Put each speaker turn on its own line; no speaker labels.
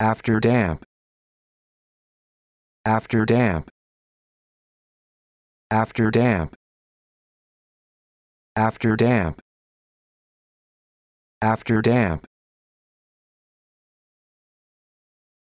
after damp after damp after damp after damp after damp